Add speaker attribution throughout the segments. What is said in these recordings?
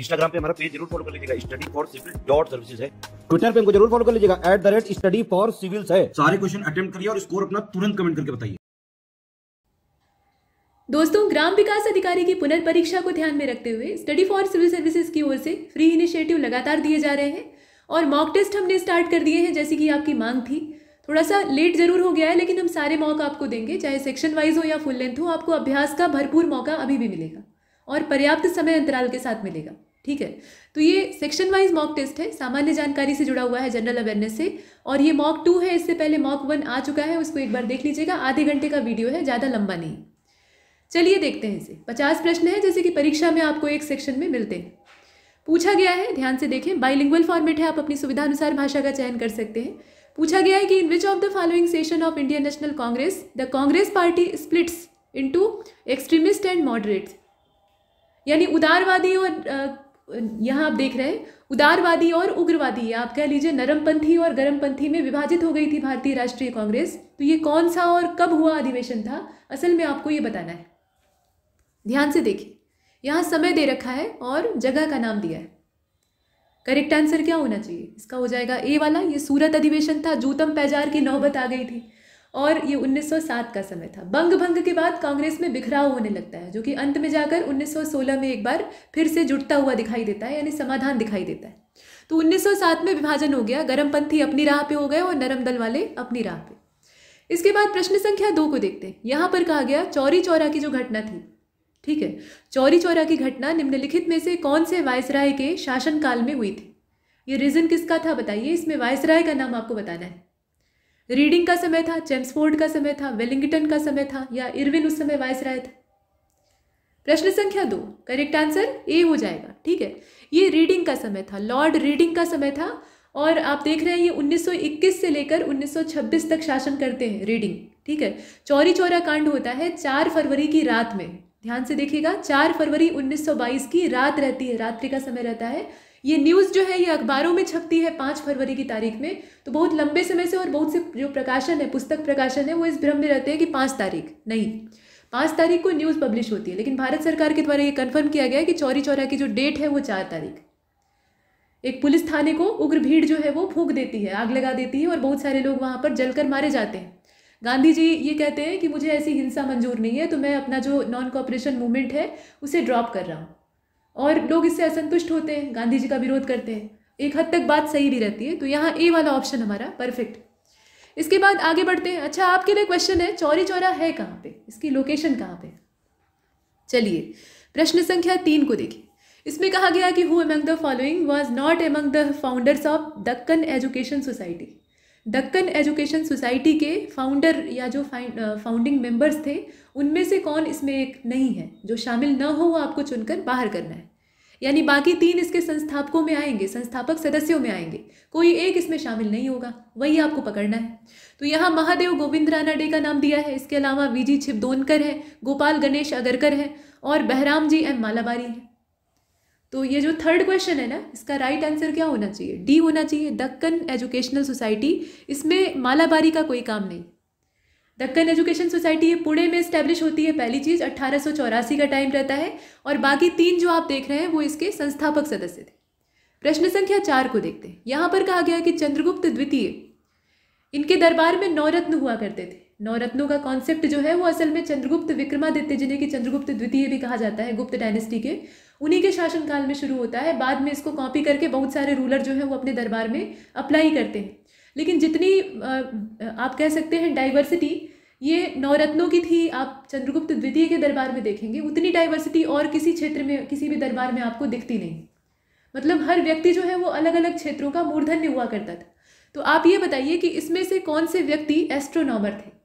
Speaker 1: Instagram पे हमारा page जरूर फॉलो कर लीजिएगा study for civil dot services है ट्विटर पे हमको जरूर फॉलो कर लीजिएगा at the rate study for civil है सारे क्वेश्चन अटेम्प्ट करिए और स्कोर अपना तुरंत कमेंट करके बताइए दोस्तों ग्राम विकास अधिकारी की पुनर्परीक्षा को ध्यान में रखते हुए स्टडी फॉर सिविल सर्विसेज की ओर से फ्री इनिशिएटिव लगातार दिए जा रहे हैं और मॉक टेस्ट हमने स्टार्ट कर दिए हैं जैसे कि आपकी मांग थी थोड़ा सा लेट जरूर हो गया है लेकिन हम सारे मॉक आपको देंगे चाहे सेक्शन वाइज हो या फुल लेंथ हो आपको अभ्यास का भरपूर मौका अभी भी मिलेगा और पर्याप्त समय अंतराल के साथ मिलेगा ठीक है तो ये सेक्शन वाइज मॉक टेस्ट है सामान्य जानकारी से जुड़ा हुआ है जनरल अवेयरनेस से और ये मॉक टू है इससे पहले मॉक वन आ चुका है उसको एक बार देख लीजिएगा आधे घंटे का वीडियो है ज़्यादा लंबा नहीं चलिए देखते हैं इसे पचास प्रश्न है जैसे कि परीक्षा में आपको एक सेक्शन में मिलते हैं पूछा गया है ध्यान से देखें बाइलिंगुअल फॉर्मेट है आप अपनी सुविधा अनुसार भाषा का चयन कर सकते हैं पूछा गया है कि in which of the following session of Indian National Congress the Congress party splits into extremist and moderates यानी उदारवादी और यहाँ आप देख रहे हैं उदारवादी और उग्रवादी आप कह लीजिए नरमपंथी और गर्मपंथी में विभाजित हो गई थी भारतीय राष्ट्रीय कांग्रेस तो ये कौन सा और कब हुआ अधिवेशन था असल में आपको ये बताना है ध्यान से देखिए यहाँ समय दे रखा है और जगह का नाम दिया है करेक्ट आंसर क्या होना चाहिए इसका हो जाएगा ए वाला ये सूरत अधिवेशन था जूतम पैजार की नौबत आ गई थी और ये 1907 का समय था बंग भंग के बाद कांग्रेस में बिखराव होने लगता है जो कि अंत में जाकर 1916 में एक बार फिर से जुटता हुआ दिखाई देता है यानी समाधान दिखाई देता है तो 1907 में विभाजन हो गया गर्मपंथी अपनी राह पे हो गए और नरम दल वाले अपनी राह पे इसके बाद प्रश्न संख्या दो को देखते हैं यहाँ पर कहा गया चौरी चौरा की जो घटना थी ठीक है चौरी चौरा की घटना निम्नलिखित में से कौन से वायसराय के शासनकाल में हुई थी ये रीज़न किसका था बताइए इसमें वायसराय का नाम आपको बताना है रीडिंग का समय था चेम्सफोर्ड का समय था वेलिंगटन का समय था या इरविन उस समय वाइस राय था प्रश्न संख्या दो करेक्ट आंसर ए हो जाएगा ठीक है ये रीडिंग का समय था लॉर्ड रीडिंग का समय था और आप देख रहे हैं ये 1921 से लेकर 1926 तक शासन करते हैं रीडिंग ठीक है चौरी चौरा कांड होता है चार फरवरी की रात में ध्यान से देखिएगा चार फरवरी 1922 की रात रहती है रात्रि का समय रहता है ये न्यूज़ जो है ये अखबारों में छपती है पाँच फरवरी की तारीख में तो बहुत लंबे समय से और बहुत से जो प्रकाशन है पुस्तक प्रकाशन है वो इस भ्रम में रहते हैं कि पाँच तारीख नहीं पाँच तारीख को न्यूज़ पब्लिश होती है लेकिन भारत सरकार के द्वारा ये कन्फर्म किया गया है कि चौरी चौरा की जो डेट है वो चार तारीख एक पुलिस थाने को उग्र भीड़ जो है वो फूक देती है आग लगा देती है और बहुत सारे लोग वहाँ पर जलकर मारे जाते हैं गांधी जी ये कहते हैं कि मुझे ऐसी हिंसा मंजूर नहीं है तो मैं अपना जो नॉन कॉपरेशन मूवमेंट है उसे ड्रॉप कर रहा हूँ और लोग इससे असंतुष्ट होते हैं गांधी जी का विरोध करते हैं एक हद तक बात सही भी रहती है तो यहाँ ए वाला ऑप्शन हमारा परफेक्ट इसके बाद आगे बढ़ते हैं अच्छा आपके लिए क्वेश्चन है चौरी चौरा है कहाँ पे इसकी लोकेशन कहाँ पे चलिए प्रश्न संख्या तीन को देखिए इसमें कहा गया कि who among the following was not among the founders of Deccan education society Deccan education society के फाउंडर या जो फाउंडिंग मेंबर्स थे उनमें से कौन इसमें एक नहीं है जो शामिल न हो वो आपको चुनकर बाहर करना है यानी बाकी तीन इसके संस्थापकों में आएंगे संस्थापक सदस्यों में आएंगे कोई एक इसमें शामिल नहीं होगा वही आपको पकड़ना है तो यहाँ महादेव गोविंद राना डे का नाम दिया है इसके अलावा वीजी छिपदोनकर है गोपाल गणेश अगरकर है और बहराम जी एम मालाबारी है तो ये जो थर्ड क्वेश्चन है ना इसका राइट right आंसर क्या होना चाहिए डी होना चाहिए दक्कन एजुकेशनल सोसाइटी इसमें मालाबारी का कोई काम नहीं दक्कन एजुकेशन सोसाइटी ये पुणे में स्टैब्लिश होती है पहली चीज़ अट्ठारह का टाइम रहता है और बाकी तीन जो आप देख रहे हैं वो इसके संस्थापक सदस्य थे प्रश्न संख्या चार को देखते हैं यहाँ पर कहा गया कि चंद्रगुप्त द्वितीय इनके दरबार में नौरत्न हुआ करते थे नवरत्नों का कॉन्सेप्ट जो है वो असल में चंद्रगुप्त विक्रमादित्य जिन्हें कि चंद्रगुप्त द्वितीय भी कहा जाता है गुप्त डायनेस्टी के उन्हीं के शासनकाल में शुरू होता है बाद में इसको कॉपी करके बहुत सारे रूलर जो है वो अपने दरबार में अप्लाई करते हैं लेकिन जितनी आप कह सकते हैं डाइवर्सिटी ये नवरत्नों की थी आप चंद्रगुप्त द्वितीय के दरबार में देखेंगे उतनी डाइवर्सिटी और किसी क्षेत्र में किसी भी दरबार में आपको दिखती नहीं मतलब हर व्यक्ति जो है वो अलग अलग क्षेत्रों का मूर्धन्य हुआ करता था तो आप ये बताइए कि इसमें से कौन से व्यक्ति एस्ट्रोनॉमर थे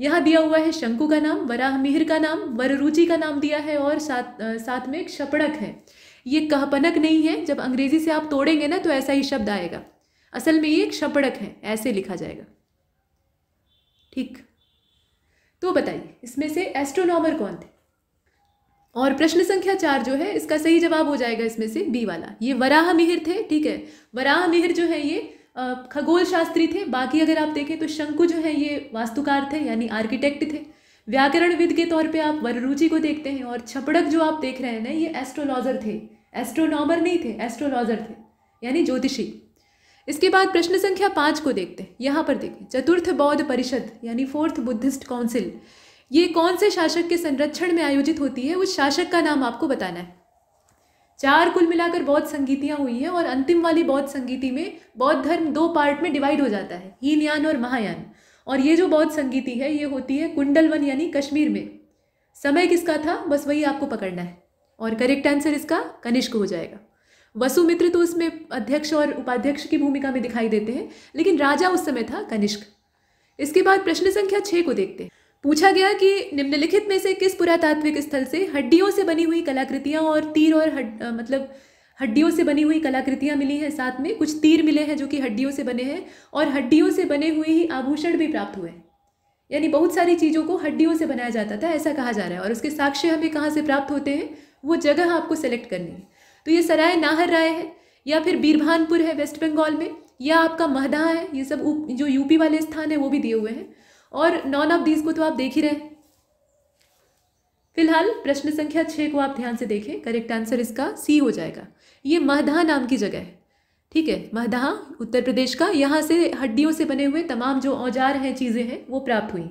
Speaker 1: यहाँ दिया हुआ है शंकु का नाम वराह मिहिर का नाम वररुचि का नाम दिया है और साथ साथ में एक शपड़क है ये कहपनक नहीं है जब अंग्रेजी से आप तोड़ेंगे ना तो ऐसा ही शब्द आएगा असल में ये एक शपड़क है ऐसे लिखा जाएगा ठीक तो बताइए इसमें से एस्ट्रोनॉमर कौन थे और प्रश्न संख्या चार जो है इसका सही जवाब हो जाएगा इसमें से बी वाला ये वराह मिहिर थे ठीक है वराह मिहिर जो है ये खगोल शास्त्री थे बाकी अगर आप देखें तो शंकु जो है ये वास्तुकार थे यानी आर्किटेक्ट थे व्याकरणविद के तौर पे आप वररुचि को देखते हैं और छपड़क जो आप देख रहे हैं ना ये एस्ट्रोलॉजर थे एस्ट्रोनॉमर नहीं थे एस्ट्रोलॉजर थे यानी ज्योतिषी इसके बाद प्रश्न संख्या पाँच को देखते हैं यहाँ पर देखें चतुर्थ बौद्ध परिषद यानी फोर्थ बुद्धिस्ट काउंसिल ये कौन से शासक के संरक्षण में आयोजित होती है उस शासक का नाम आपको बताना है चार कुल मिलाकर बौद्ध संगीतियाँ हुई हैं और अंतिम वाली बौद्ध संगीति में बौद्ध धर्म दो पार्ट में डिवाइड हो जाता है हीन यान और महायान और ये जो बौद्ध संगीति है ये होती है कुंडलवन यानी कश्मीर में समय किसका था बस वही आपको पकड़ना है और करेक्ट आंसर इसका कनिष्क हो जाएगा वसुमित्र तो उसमें अध्यक्ष और उपाध्यक्ष की भूमिका में दिखाई देते हैं लेकिन राजा उस समय था कनिष्क इसके बाद प्रश्न संख्या छः को देखते हैं पूछा गया कि निम्नलिखित में से किस पुरातात्विक स्थल से हड्डियों से बनी हुई कलाकृतियाँ और तीर और हड मतलब हड्डियों से बनी हुई कलाकृतियाँ मिली हैं साथ में कुछ तीर मिले हैं जो कि हड्डियों से बने हैं और हड्डियों से बने हुए ही आभूषण भी प्राप्त हुए हैं यानी बहुत सारी चीज़ों को हड्डियों से बनाया जाता था ऐसा कहा जा रहा है और उसके साक्ष्य हमें कहाँ से प्राप्त होते हैं वो जगह आपको सेलेक्ट करनी है तो ये सराय नाहर राय है या फिर बीरभानपुर है वेस्ट बंगाल में या आपका महदा है ये सब जो यूपी वाले स्थान है वो भी दिए हुए हैं और नॉन ऑफ दीज को तो आप देख ही रहे फिलहाल प्रश्न संख्या छः को आप ध्यान से देखें करेक्ट आंसर इसका सी हो जाएगा ये महदहा नाम की जगह है ठीक है महदहा उत्तर प्रदेश का यहाँ से हड्डियों से बने हुए तमाम जो औजार हैं चीज़ें हैं वो प्राप्त हुई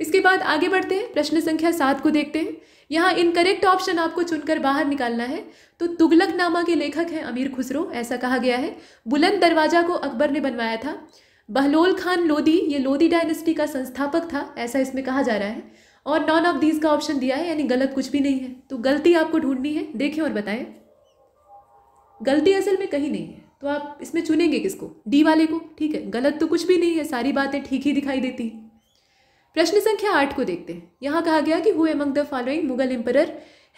Speaker 1: इसके बाद आगे बढ़ते हैं प्रश्न संख्या सात को देखते हैं यहाँ इनकरेक्ट ऑप्शन आपको चुनकर बाहर निकालना है तो तुगलक नामा के लेखक हैं अमीर खुसरो ऐसा कहा गया है बुलंद दरवाज़ा को अकबर ने बनवाया था बहलोल खान लोदी ये लोदी डायनेस्टी का संस्थापक था ऐसा इसमें कहा जा रहा है और नॉन ऑफ दीज का ऑप्शन दिया है यानी गलत कुछ भी नहीं है तो गलती आपको ढूंढनी है देखें और बताएं गलती असल में कहीं नहीं है तो आप इसमें चुनेंगे किसको डी वाले को ठीक है गलत तो कुछ भी नहीं है सारी बातें ठीक ही दिखाई देती हैं प्रश्न संख्या आठ को देखते हैं यहाँ कहा गया कि who among the following Mughal emperor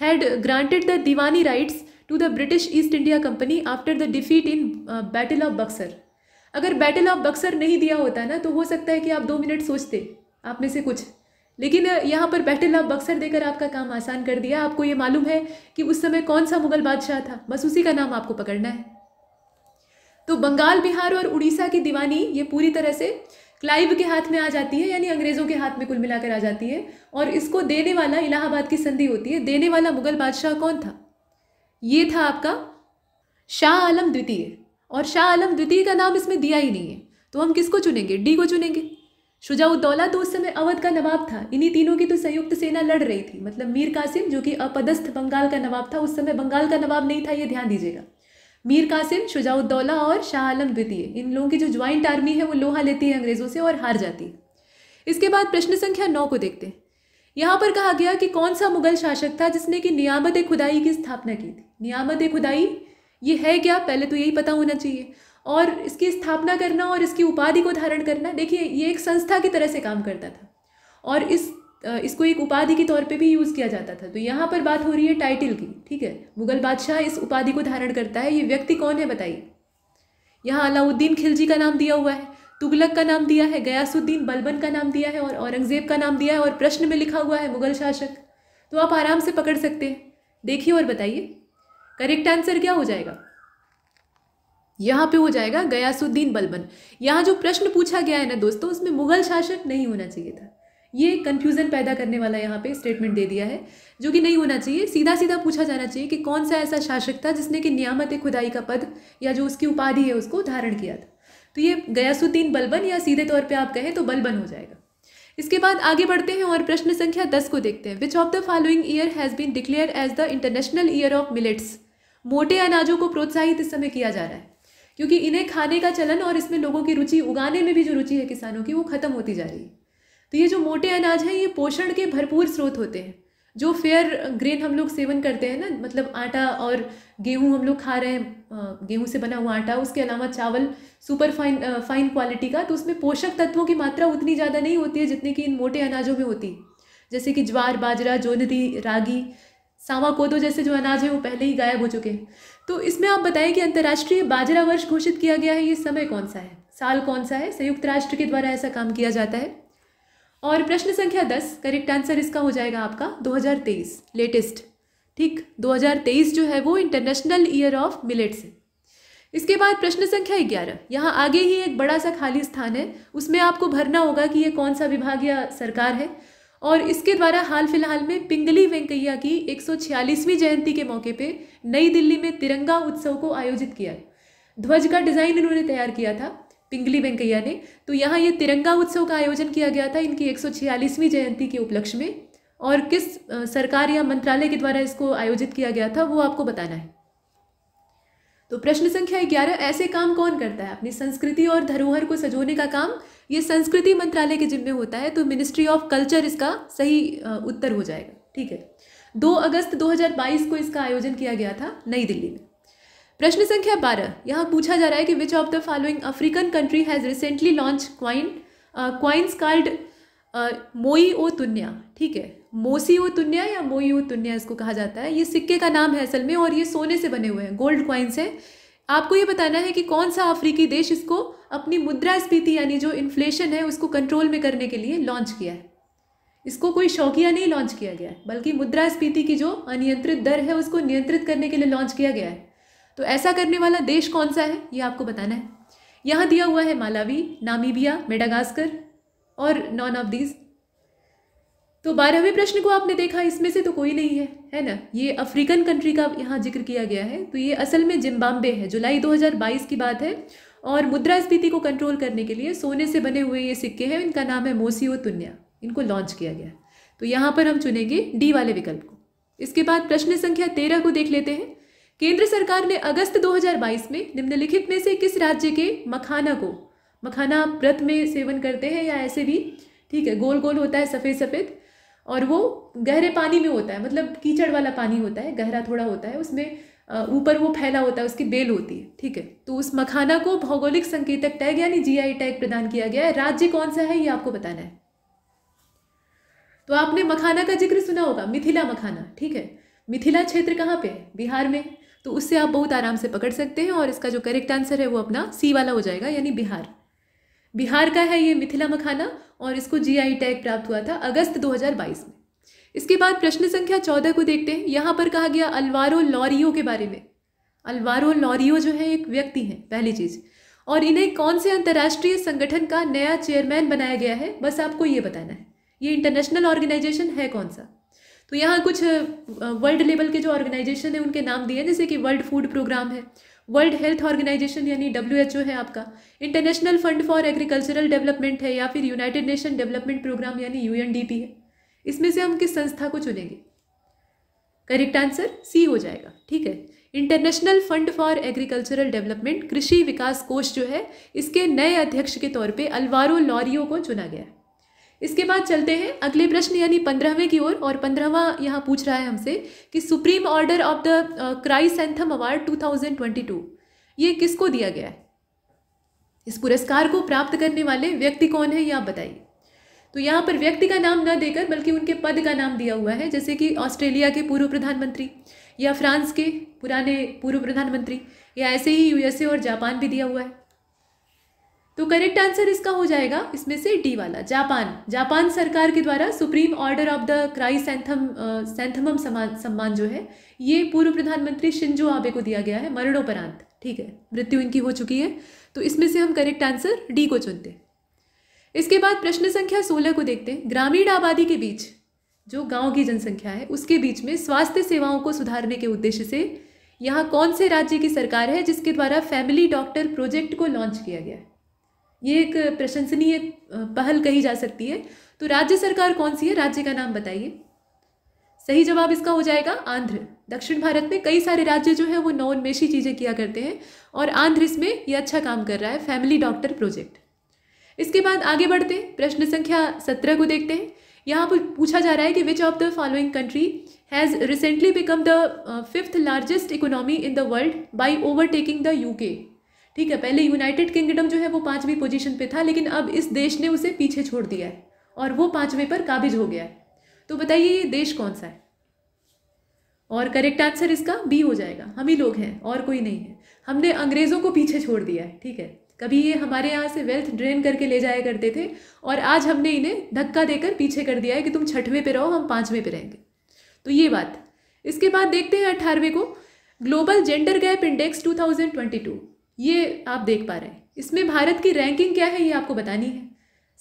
Speaker 1: had granted the diwani rights to the British East India Company after the defeat in battle of Buxar अगर बैटल ऑफ बक्सर नहीं दिया होता ना तो हो सकता है कि आप दो मिनट सोचते आप में से कुछ लेकिन यहाँ पर बैटल ऑफ बक्सर देकर आपका काम आसान कर दिया आपको ये मालूम है कि उस समय कौन सा मुगल बादशाह था बस उसी का नाम आपको पकड़ना है तो बंगाल बिहार और उड़ीसा की दीवानी ये पूरी तरह से क्लाइव के हाथ में आ जाती है यानी अंग्रेज़ों के हाथ में कुल मिलाकर आ जाती है और इसको देने वाला इलाहाबाद की संधि होती है देने वाला मुगल बादशाह कौन था ये था आपका शाह आलम द्वितीय और शाह आलम द्वितीय का नाम इसमें दिया ही नहीं है तो हम किसको चुनेंगे डी को चुनेंगे शुजाउद्दौला तो उस समय अवध का नवाब था इन्हीं तीनों की तो संयुक्त सेना लड़ रही थी मतलब मीर कासिम जो कि अपदस्थ बंगाल का नवाब था उस समय बंगाल का नवाब नहीं था ये ध्यान दीजिएगा मीर कासिम शुजाउद्दौला और शाह आलम द्वितीय इन लोगों की जो ज्वाइंट आर्मी है वो लोहा लेती है अंग्रेज़ों से और हार जाती है इसके बाद प्रश्न संख्या नौ को देखते हैं यहाँ पर कहा गया कि कौन सा मुगल शासक था जिसने कि नियामत खुदाई की स्थापना की थी नियामत खुदाई ये है क्या पहले तो यही पता होना चाहिए और इसकी स्थापना करना और इसकी उपाधि को धारण करना देखिए ये एक संस्था की तरह से काम करता था और इस इसको एक उपाधि के तौर पे भी यूज़ किया जाता था तो यहाँ पर बात हो रही है टाइटल की ठीक है मुगल बादशाह इस उपाधि को धारण करता है ये व्यक्ति कौन है बताइए यहाँ अलाउद्दीन खिलजी का नाम दिया हुआ है तुगलक का नाम दिया है गयासुद्दीन बलबन का नाम दिया है और औरंगज़ेब का नाम दिया है और प्रश्न में लिखा हुआ है मुगल शासक तो आप आराम से पकड़ सकते हैं देखिए और बताइए करेक्ट आंसर क्या हो जाएगा यहाँ पे हो जाएगा गयासुद्दीन बलबन यहाँ जो प्रश्न पूछा गया है ना दोस्तों उसमें मुगल शासक नहीं होना चाहिए था ये कंफ्यूजन पैदा करने वाला यहाँ पे स्टेटमेंट दे दिया है जो कि नहीं होना चाहिए सीधा सीधा पूछा जाना चाहिए कि कौन सा ऐसा शासक था जिसने कि नियामत खुदाई का पद या जो उसकी उपाधि है उसको धारण किया था तो ये गयासुद्दीन बलबन या सीधे तौर पर आप कहें तो बलबन हो जाएगा इसके बाद आगे बढ़ते हैं और प्रश्न संख्या दस को देखते हैं which of the following year has been declare as the international year of millets मोटे अनाजों को प्रोत्साहित इस समय किया जा रहा है क्योंकि इन्हें खाने का चलन और इसमें लोगों की रुचि उगाने में भी जो रुचि है किसानों की वो ख़त्म होती जा रही है तो ये जो मोटे अनाज हैं ये पोषण के भरपूर स्रोत होते हैं जो फेयर ग्रेन हम लोग सेवन करते हैं ना मतलब आटा और गेहूँ हम लोग खा रहे हैं गेहूँ से बना हुआ आटा उसके अलावा चावल सुपर फाइन फाइन क्वालिटी का तो उसमें पोषक तत्वों की मात्रा उतनी ज़्यादा नहीं होती है जितनी कि इन मोटे अनाजों में होती जैसे कि ज्वार बाजरा जोनदी रागी सावा कोदो जैसे जो अनाज है वो पहले ही गायब हो चुके हैं तो इसमें आप बताएं कि अंतर्राष्ट्रीय बाजरा वर्ष घोषित किया गया है ये समय कौन सा है साल कौन सा है संयुक्त राष्ट्र के द्वारा ऐसा काम किया जाता है और प्रश्न संख्या दस करेक्ट आंसर इसका हो जाएगा आपका दो लेटेस्ट ठीक 2023 जो है वो इंटरनेशनल ईयर ऑफ मिलेट्स है इसके बाद प्रश्न संख्या ग्यारह यहाँ आगे ही एक बड़ा सा खाली स्थान है उसमें आपको भरना होगा कि ये कौन सा विभाग या सरकार है और इसके द्वारा हाल फिलहाल में पिंगली वेंकैया की 146वीं जयंती के मौके पे नई दिल्ली में तिरंगा उत्सव को आयोजित किया ध्वज का डिज़ाइन इन्होंने तैयार किया था पिंगली वेंकैया ने तो यहाँ ये तिरंगा उत्सव का आयोजन किया गया था इनकी 146वीं जयंती के उपलक्ष्य में और किस सरकार या मंत्रालय के द्वारा इसको आयोजित किया गया था वो आपको बताना है तो प्रश्न संख्या ग्यारह ऐसे काम कौन करता है अपनी संस्कृति और धरोहर को सजोने का काम ये संस्कृति मंत्रालय के जिम्मे होता है तो मिनिस्ट्री ऑफ कल्चर इसका सही उत्तर हो जाएगा ठीक है दो अगस्त 2022 को इसका आयोजन किया गया था नई दिल्ली में प्रश्न संख्या बारह यहाँ पूछा जा रहा है कि which of the following African country has recently launch coin coins card Mosi oa तुन्या ठीक है मोसी ओ तुन्या या मोई ओ तुन्या इसको कहा जाता है ये सिक्के का नाम है असल में और ये सोने से बने हुए हैं गोल्ड क्वाइंस है आपको ये बताना है कि कौन सा अफ्रीकी देश इसको अपनी मुद्रा यानी जो इन्फ्लेशन है उसको कंट्रोल में करने के लिए लॉन्च किया है इसको कोई शौकिया नहीं लॉन्च किया गया है बल्कि मुद्रा की जो अनियंत्रित दर है उसको नियंत्रित करने के लिए लॉन्च किया गया है तो ऐसा करने वाला देश कौन सा है ये आपको बताना है यहाँ दिया हुआ है मालावी नामीबिया मेडागास्कर और नॉन ऑफ दीज तो बारहवें प्रश्न को आपने देखा इसमें से तो कोई नहीं है है ना ये अफ्रीकन कंट्री का यहाँ जिक्र किया गया है तो ये असल में जिम्बाब्वे है जुलाई 2022 की बात है और मुद्रास्फीति को कंट्रोल करने के लिए सोने से बने हुए ये सिक्के हैं इनका नाम है मोसियो तुन्या इनको लॉन्च किया गया तो यहाँ पर हम चुनेंगे डी वाले विकल्प को इसके बाद प्रश्न संख्या तेरह को देख लेते हैं केंद्र सरकार ने अगस्त दो में निम्नलिखित में से किस राज्य के मखाना को मखाना व्रत में सेवन करते हैं या ऐसे भी ठीक है गोल गोल होता है सफ़ेद सफ़ेद और वो गहरे पानी में होता है मतलब कीचड़ वाला पानी होता है गहरा थोड़ा होता है उसमें ऊपर वो फैला होता है उसकी बेल होती है ठीक है तो उस मखाना को भौगोलिक संकेतक टैग यानी जीआई टैग प्रदान किया गया है राज्य कौन सा है ये आपको बताना है तो आपने मखाना का जिक्र सुना होगा मिथिला मखाना ठीक है मिथिला क्षेत्र कहाँ पे बिहार में तो उससे आप बहुत आराम से पकड़ सकते हैं और इसका जो करेक्ट आंसर है वो अपना सी वाला हो जाएगा यानी बिहार बिहार का है ये मिथिला मखाना और इसको जीआई टैग प्राप्त हुआ था अगस्त 2022 में इसके बाद प्रश्न संख्या चौदह को देखते हैं यहाँ पर कहा गया अलवारो लॉरियो के बारे में अलवारो लॉरियो जो है एक व्यक्ति हैं पहली चीज़ और इन्हें कौन से अंतर्राष्ट्रीय संगठन का नया चेयरमैन बनाया गया है बस आपको ये बताना है ये इंटरनेशनल ऑर्गेनाइजेशन है कौन सा तो यहाँ कुछ वर्ल्ड लेवल के जो ऑर्गेनाइजेशन है उनके नाम दिए जैसे कि वर्ल्ड फूड प्रोग्राम है वर्ल्ड हेल्थ ऑर्गेनाइजेशन यानी डब्ल्यू एच ओ है आपका International Fund for Agricultural Development है या फिर यूनाइटेड नेशन डेवलपमेंट प्रोग्राम यानी यू एन डी पी है इसमें से हम किस संस्था को चुनेंगे करेक्ट आंसर सी हो जाएगा ठीक है International Fund for Agricultural Development कृषि विकास कोष जो है इसके नए अध्यक्ष के तौर पे अलवारो लॉरियो को चुना गया है इसके बाद चलते हैं अगले प्रश्न यानी पंद्रहवें की ओर और, पंद्रहवा यहाँ पूछ रहा है हमसे कि Supreme Order of the Chrysanthemum award 2022 ये किसको दिया गया है इस पुरस्कार को प्राप्त करने वाले व्यक्ति कौन है ये आप बताइए तो यहाँ पर व्यक्ति का नाम न देकर बल्कि उनके पद का नाम दिया हुआ है जैसे कि ऑस्ट्रेलिया के पूर्व प्रधानमंत्री या फ्रांस के पुराने पूर्व प्रधानमंत्री या ऐसे ही यूएसए और जापान भी दिया हुआ है तो करेक्ट आंसर इसका हो जाएगा इसमें से डी वाला जापान जापान सरकार के द्वारा Supreme Order of the Chrysanthemum सेंथम सम्मान सम्मान जो है ये पूर्व प्रधानमंत्री शिंजो आबे को दिया गया है मरणोपरांत ठीक है मृत्यु इनकी हो चुकी है तो इसमें से हम करेक्ट आंसर डी को चुनते हैं इसके बाद प्रश्न संख्या सोलह को देखते हैं ग्रामीण आबादी के बीच जो गांव की जनसंख्या है उसके बीच में स्वास्थ्य सेवाओं को सुधारने के उद्देश्य से यहाँ कौन से राज्य की सरकार है जिसके द्वारा फैमिली डॉक्टर प्रोजेक्ट को लॉन्च किया गया है ये एक प्रशंसनीय पहल कही जा सकती है तो राज्य सरकार कौन सी है राज्य का नाम बताइए सही जवाब इसका हो जाएगा आंध्र दक्षिण भारत में कई सारे राज्य जो हैं वो नवोन्मेषी चीज़ें किया करते हैं और आंध्र इसमें ये अच्छा काम कर रहा है फैमिली डॉक्टर प्रोजेक्ट इसके बाद आगे बढ़ते हैं प्रश्न संख्या सत्रह को देखते हैं यहाँ पर पूछा जा रहा है कि which of the following country has recently become the fifth largest economy in the world by overtaking the UK ठीक है पहले यूनाइटेड किंगडम जो है वो पाँचवीं पोजीशन पे था लेकिन अब इस देश ने उसे पीछे छोड़ दिया है और वो पाँचवें पर काबिज हो गया है तो बताइए ये देश कौन सा है और करेक्ट आंसर इसका बी हो जाएगा हम ही लोग हैं और कोई नहीं है हमने अंग्रेज़ों को पीछे छोड़ दिया है ठीक है कभी ये हमारे यहाँ से वेल्थ ड्रेन करके ले जाया करते थे और आज हमने इन्हें धक्का देकर पीछे कर दिया है कि तुम छठवें पे रहो हम पाँचवें पे रहेंगे तो ये बात इसके बाद देखते हैं अट्ठारहवें को ग्लोबल जेंडर गैप इंडेक्स 2022 ये आप देख पा रहे हैं इसमें भारत की रैंकिंग क्या है ये आपको बतानी है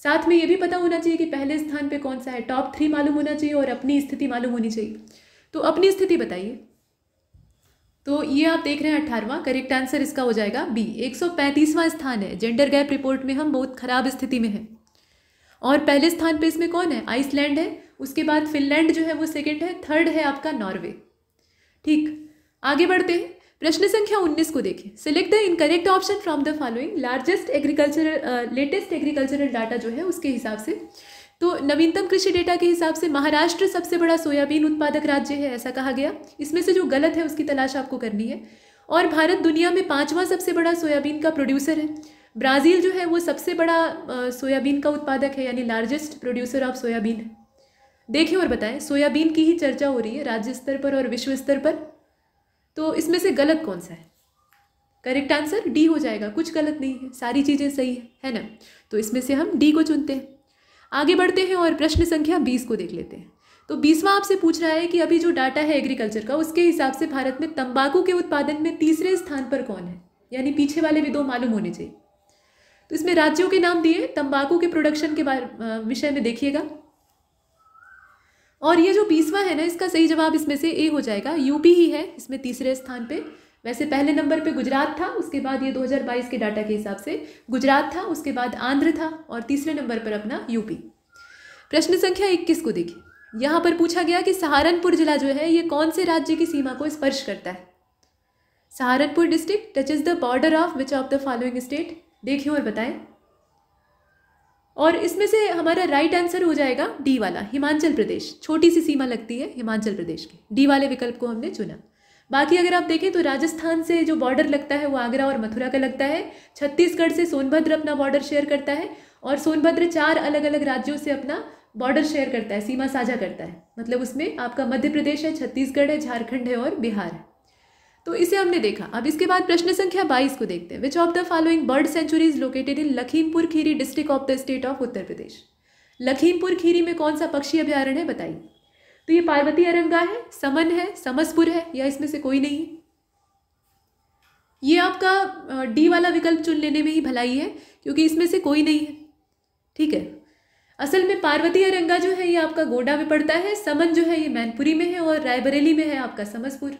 Speaker 1: साथ में ये भी पता होना चाहिए कि पहले स्थान पे कौन सा है टॉप थ्री मालूम होना चाहिए और अपनी स्थिति मालूम होनी चाहिए तो अपनी स्थिति बताइए तो ये आप देख रहे हैं अट्ठारहवां करेक्ट आंसर इसका हो जाएगा बी एक सौ पैंतीसवां स्थान है जेंडर गैप रिपोर्ट में हम बहुत खराब स्थिति में हैं और पहले स्थान पर इसमें कौन है आइसलैंड है उसके बाद फिनलैंड जो है वो सेकेंड है थर्ड है आपका नॉर्वे ठीक आगे बढ़ते हैं प्रश्न संख्या 19 को देखें select the incorrect option from the following largest agricultural latest agricultural data जो है उसके हिसाब से तो नवीनतम कृषि डेटा के हिसाब से महाराष्ट्र सबसे बड़ा सोयाबीन उत्पादक राज्य है ऐसा कहा गया इसमें से जो गलत है उसकी तलाश आपको करनी है और भारत दुनिया में पाँचवा सबसे बड़ा सोयाबीन का प्रोड्यूसर है ब्राज़ील जो है वो सबसे बड़ा सोयाबीन का उत्पादक है यानी लार्जेस्ट प्रोड्यूसर ऑफ सोयाबीन है देखें और बताएं सोयाबीन की ही चर्चा हो रही है राज्य स्तर पर और विश्व स्तर पर तो इसमें से गलत कौन सा है करेक्ट आंसर डी हो जाएगा कुछ गलत नहीं है सारी चीज़ें सही है है ना तो इसमें से हम डी को चुनते हैं आगे बढ़ते हैं और प्रश्न संख्या बीस को देख लेते हैं तो बीसवा आपसे पूछ रहा है कि अभी जो डाटा है एग्रीकल्चर का उसके हिसाब से भारत में तंबाकू के उत्पादन में तीसरे स्थान पर कौन है यानी पीछे वाले भी दो मालूम होने चाहिए तो इसमें राज्यों के नाम दिए तंबाकू के प्रोडक्शन के बारे विषय में देखिएगा और ये जो बीसवा है ना इसका सही जवाब इसमें से ए हो जाएगा यूपी ही है इसमें तीसरे स्थान पे वैसे पहले नंबर पे गुजरात था उसके बाद ये 2022 के डाटा के हिसाब से गुजरात था उसके बाद आंध्र था और तीसरे नंबर पर अपना यूपी प्रश्न संख्या इक्कीस को देखिए यहाँ पर पूछा गया कि सहारनपुर जिला जो है ये कौन से राज्य की सीमा को स्पर्श करता है Saharanpur district touch is the border of which of the following state देखिए और बताएं और इसमें से हमारा राइट आंसर हो जाएगा डी वाला हिमाचल प्रदेश छोटी सी सीमा लगती है हिमाचल प्रदेश की डी वाले विकल्प को हमने चुना बाकी अगर आप देखें तो राजस्थान से जो बॉर्डर लगता है वो आगरा और मथुरा का लगता है छत्तीसगढ़ से सोनभद्र अपना बॉर्डर शेयर करता है और सोनभद्र चार अलग अलग राज्यों से अपना बॉर्डर शेयर करता है सीमा साझा करता है मतलब उसमें आपका मध्य प्रदेश है छत्तीसगढ़ है झारखंड है और बिहार है तो इसे हमने देखा अब इसके बाद प्रश्न संख्या बाईस को देखते हैं which of the following bird sanctuary is located in Lakhimpur Kheri district of the state of Uttar Pradesh Lakhimpur Kheri में कौन सा पक्षी अभ्यारण्य है बताइए तो ये पार्वती अरंगा है समन है समसपुर है या इसमें से कोई नहीं है ये आपका डी वाला विकल्प चुन लेने में ही भलाई है क्योंकि इसमें से कोई नहीं है ठीक है असल में पार्वती अरंगा जो है ये आपका गोडा में पड़ता है समन जो है ये मैनपुरी में है और रायबरेली में है आपका समसपुर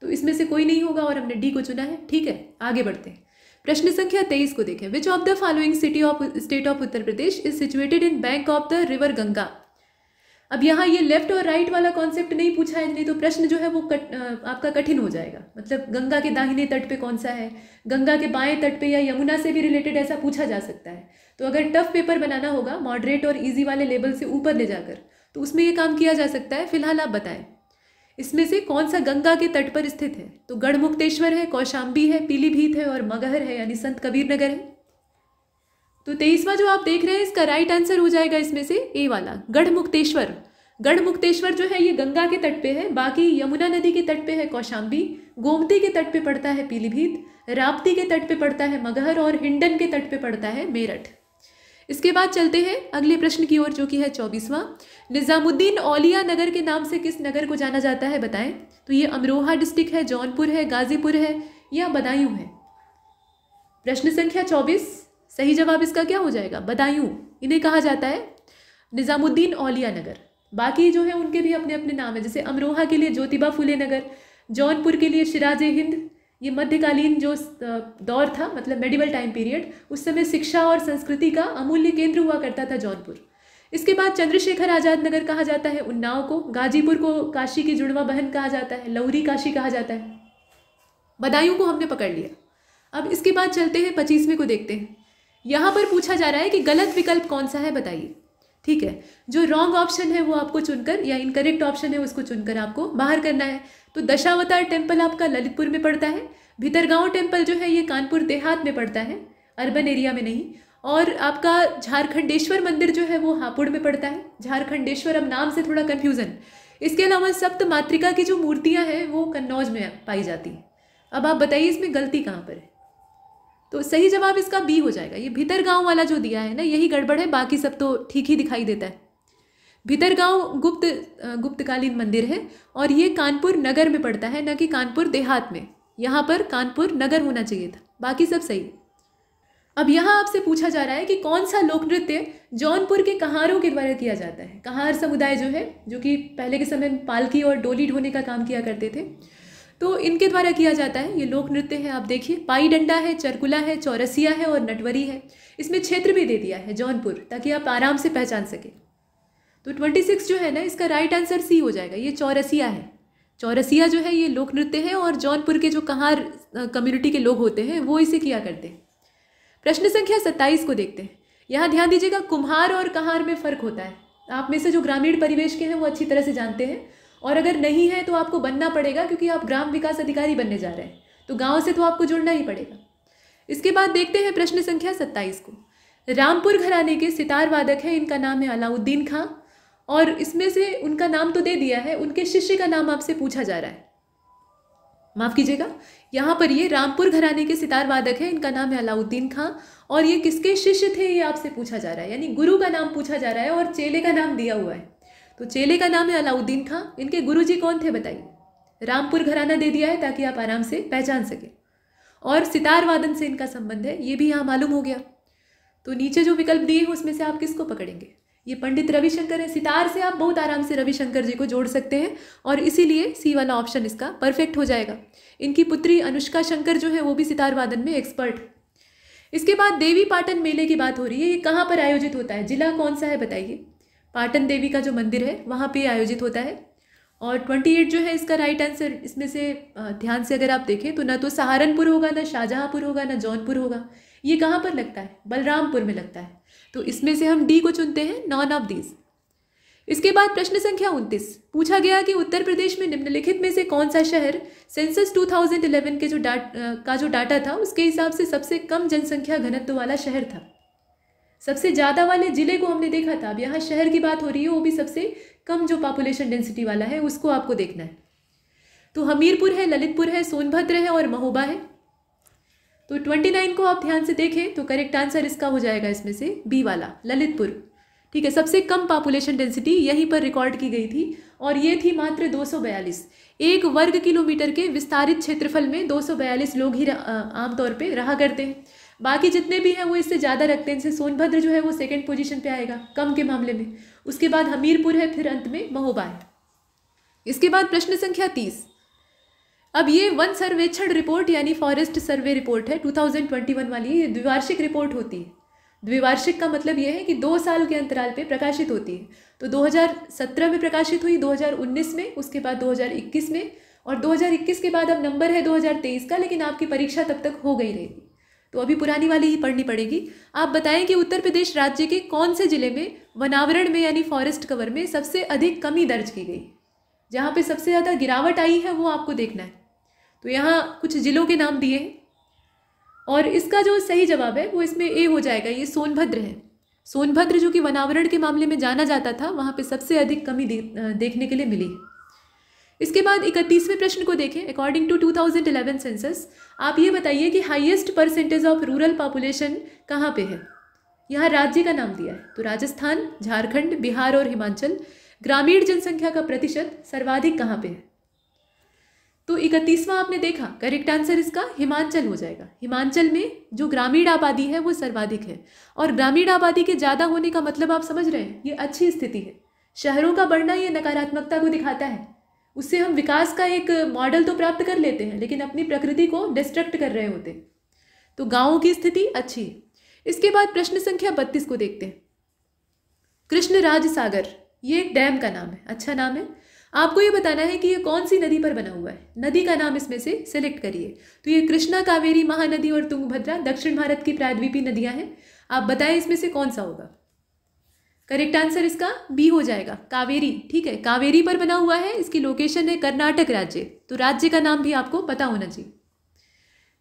Speaker 1: तो इसमें से कोई नहीं होगा और हमने डी को चुना है ठीक है आगे बढ़ते हैं प्रश्न संख्या तेईस को देखें which of the following city of state of Uttar Pradesh is situated in bank of the river Ganga अब यहाँ ये लेफ्ट और राइट वाला कॉन्सेप्ट नहीं पूछा है नहीं तो प्रश्न जो है वो कट, आपका कठिन हो जाएगा मतलब गंगा के दाहिने तट पे कौन सा है गंगा के बाएं तट पे या यमुना से भी रिलेटेड ऐसा पूछा जा सकता है तो अगर टफ पेपर बनाना होगा मॉडरेट और इजी वाले लेवल से ऊपर ले जाकर तो उसमें ये काम किया जा सकता है फिलहाल आप बताएं इसमें से कौन सा गंगा के तट पर स्थित है तो गढ़मुक्तेश्वर है कौशाम्बी है पीलीभीत है और मगहर है यानी संत कबीर नगर है तो तेईसवा जो आप देख रहे हैं इसका राइट आंसर हो जाएगा इसमें से ए वाला गढ़मुक्तेश्वर गढ़मुक्तेश्वर जो है ये गंगा के तट पे है बाकी यमुना नदी के तट पे है कौशाम्बी गोमती के तट पे पड़ता है पीलीभीत राप्ती के तट पे पड़ता है मगहर और हिंडन के तट पे पड़ता है मेरठ इसके बाद चलते हैं अगले प्रश्न की ओर जो कि है चौबीसवां निज़ामुद्दीन औलिया नगर के नाम से किस नगर को जाना जाता है बताएं तो ये अमरोहा डिस्ट्रिक्ट है जौनपुर है गाजीपुर है या बदायूं है प्रश्न संख्या चौबीस सही जवाब इसका क्या हो जाएगा बदायूं इन्हें कहा जाता है निज़ामुद्दीन औलिया नगर बाकी जो है उनके भी अपने अपने नाम है जैसे अमरोहा के लिए ज्योतिबा फुले नगर जौनपुर के लिए शिराज हिंद ये मध्यकालीन जो दौर था मतलब मेडिवल टाइम पीरियड उस समय शिक्षा और संस्कृति का अमूल्य केंद्र हुआ करता था जौनपुर इसके बाद चंद्रशेखर आज़ाद नगर कहा जाता है उन्नाव को गाजीपुर को काशी की जुड़वा बहन कहा जाता है लौरी काशी कहा जाता है बदायूं को हमने पकड़ लिया अब इसके बाद चलते हैं पच्चीसवें को देखते हैं यहाँ पर पूछा जा रहा है कि गलत विकल्प कौन सा है बताइए ठीक है जो रॉन्ग ऑप्शन है वो आपको चुनकर या इनकरेक्ट ऑप्शन है उसको चुनकर आपको बाहर करना है तो दशावतार टेम्पल आपका ललितपुर में पड़ता है भितरगांव टेम्पल जो है ये कानपुर देहात में पड़ता है अर्बन एरिया में नहीं और आपका झारखंडेश्वर मंदिर जो है वो हापुड़ में पड़ता है झारखंडेश्वर अब नाम से थोड़ा कन्फ्यूज़न इसके अलावा सप्त मातृका की जो मूर्तियाँ हैं वो कन्नौज में पाई जाती हैं अब आप बताइए इसमें गलती कहाँ पर है तो सही जवाब इसका बी हो जाएगा ये भीतर गांव वाला जो दिया है ना यही गड़बड़ है बाकी सब तो ठीक ही दिखाई देता है भितरगांव गुप्त गुप्तकालीन मंदिर है और ये कानपुर नगर में पड़ता है न कि कानपुर देहात में यहाँ पर कानपुर नगर होना चाहिए था बाकी सब सही है अब यहाँ आपसे पूछा जा रहा है कि कौन सा लोक नृत्य जौनपुर के कहारों के द्वारा किया जाता है कहार समुदाय जो है जो कि पहले के समय में पालकी और डोली ढोने का काम किया करते थे तो इनके द्वारा किया जाता है ये लोक नृत्य है आप देखिए पाई डंडा है चरकुला है चौरसिया है और नटवरी है इसमें क्षेत्र भी दे दिया है जौनपुर ताकि आप आराम से पहचान सकें तो ट्वेंटी सिक्स जो है ना इसका राइट आंसर सी हो जाएगा ये चौरसिया है चौरसिया जो है ये लोक नृत्य है और जौनपुर के जो कहार कम्युनिटी के लोग होते हैं वो इसे किया करते हैं प्रश्न संख्या सत्ताईस को देखते हैं यहाँ ध्यान दीजिएगा कुम्हार और कहार में फ़र्क होता है आप में से जो ग्रामीण परिवेश के हैं वो अच्छी तरह से जानते हैं और अगर नहीं है तो आपको बनना पड़ेगा क्योंकि आप ग्राम विकास अधिकारी बनने जा रहे हैं तो गांव से तो आपको जुड़ना ही पड़ेगा इसके बाद देखते हैं प्रश्न संख्या सत्ताईस को रामपुर घराने के सितार वादक हैं इनका नाम है अलाउद्दीन खां और इसमें से उनका नाम तो दे दिया है उनके शिष्य का नाम आपसे पूछा जा रहा है माफ़ कीजिएगा यहाँ पर ये रामपुर घराने के सितार वादक है इनका नाम है अलाउद्दीन खां और ये किसके शिष्य थे ये आपसे पूछा जा रहा है यानी गुरु का नाम पूछा जा रहा है और चेले का नाम दिया हुआ है तो चेले का नाम है अलाउद्दीन खां इनके गुरु जी कौन थे बताइए रामपुर घराना दे दिया है ताकि आप आराम से पहचान सकें और सितार वादन से इनका संबंध है ये भी यहाँ मालूम हो गया तो नीचे जो विकल्प दिए हैं उसमें से आप किसको पकड़ेंगे ये पंडित रविशंकर हैं सितार से आप बहुत आराम से रविशंकर जी को जोड़ सकते हैं और इसीलिए सी वाला ऑप्शन इसका परफेक्ट हो जाएगा इनकी पुत्री अनुष्का शंकर जो है वो भी सितार वादन में एक्सपर्ट इसके बाद देवी पाटन मेले की बात हो रही है ये कहाँ पर आयोजित होता है जिला कौन सा है बताइए पाटन देवी का जो मंदिर है वहाँ पर आयोजित होता है और ट्वेंटी एट जो है इसका राइट आंसर इसमें से ध्यान से अगर आप देखें तो ना तो सहारनपुर होगा ना शाहजहाँपुर होगा ना जौनपुर होगा ये कहाँ पर लगता है बलरामपुर में लगता है तो इसमें से हम डी को चुनते हैं नॉन ऑफ दीज इसके बाद प्रश्न संख्या उनतीस पूछा गया कि उत्तर प्रदेश में निम्नलिखित में से कौन सा शहर सेंसस 2011 के जो डाट का जो डाटा था उसके हिसाब से सबसे कम जनसंख्या घनत्व वाला शहर था सबसे ज़्यादा वाले जिले को हमने देखा था अब यहाँ शहर की बात हो रही है वो भी सबसे कम जो पॉपुलेशन डेंसिटी वाला है उसको आपको देखना है तो हमीरपुर है ललितपुर है सोनभद्र है और महोबा है तो ट्वेंटी नाइन को आप ध्यान से देखें तो करेक्ट आंसर इसका हो जाएगा इसमें से बी वाला ललितपुर ठीक है सबसे कम पॉपुलेशन डेंसिटी यहीं पर रिकॉर्ड की गई थी और ये थी मात्र 242 एक वर्ग किलोमीटर के विस्तारित क्षेत्रफल में 242 लोग ही आमतौर पे रहा करते हैं बाकी जितने भी हैं वो इससे ज़्यादा रखते हैं इनसे सोनभद्र जो है वो सेकेंड पोजीशन पर आएगा कम के मामले में उसके बाद हमीरपुर है फिर अंत में महोबा है इसके बाद प्रश्न संख्या तीस अब ये वन सर्वेक्षण रिपोर्ट यानी फॉरेस्ट सर्वे रिपोर्ट है 2021 वाली ये द्विवार्षिक रिपोर्ट होती है द्विवार्षिक का मतलब ये है कि दो साल के अंतराल पे प्रकाशित होती है तो 2017 में प्रकाशित हुई 2019 में उसके बाद 2021 में और 2021 के बाद अब नंबर है 2023 का लेकिन आपकी परीक्षा तब तक हो गई रहेगी तो अभी पुरानी वाली ही पढ़नी पड़ेगी आप बताएं कि उत्तर प्रदेश राज्य के कौन से ज़िले में वनावरण में यानी फॉरेस्ट कवर में सबसे अधिक कमी दर्ज की गई जहाँ पे सबसे ज़्यादा गिरावट आई है वो आपको देखना है तो यहाँ कुछ ज़िलों के नाम दिए हैं और इसका जो सही जवाब है वो इसमें ए हो जाएगा ये सोनभद्र है सोनभद्र जो कि वनावरण के मामले में जाना जाता था वहाँ पे सबसे अधिक कमी दे, देखने के लिए मिली है इसके बाद इकतीसवें प्रश्न को देखें अकॉर्डिंग टू 2011 सेंसस आप ये बताइए कि highest percentage of rural population कहाँ पे है यहाँ राज्य का नाम दिया है तो राजस्थान झारखंड बिहार और हिमाचल ग्रामीण जनसंख्या का प्रतिशत सर्वाधिक कहाँ पे है तो इकतीसवां आपने देखा करेक्ट आंसर इसका हिमाचल हो जाएगा हिमाचल में जो ग्रामीण आबादी है वो सर्वाधिक है और ग्रामीण आबादी के ज़्यादा होने का मतलब आप समझ रहे हैं ये अच्छी स्थिति है शहरों का बढ़ना ये नकारात्मकता को दिखाता है उससे हम विकास का एक मॉडल तो प्राप्त कर लेते हैं लेकिन अपनी प्रकृति को डिस्ट्रक्ट कर रहे होते हैं तो गाँवों की स्थिति अच्छी है इसके बाद प्रश्न संख्या बत्तीस को देखते हैं राज सागर ये एक डैम का नाम है अच्छा नाम है आपको ये बताना है कि ये कौन सी नदी पर बना हुआ है नदी का नाम इसमें से सिलेक्ट करिए तो ये कृष्णा कावेरी महानदी और तुंगभद्रा दक्षिण भारत की प्रायद्वीपी नदियां हैं आप बताएं इसमें से कौन सा होगा करेक्ट आंसर इसका बी हो जाएगा कावेरी ठीक है कावेरी पर बना हुआ है इसकी लोकेशन है कर्नाटक राज्य तो राज्य का नाम भी आपको पता होना चाहिए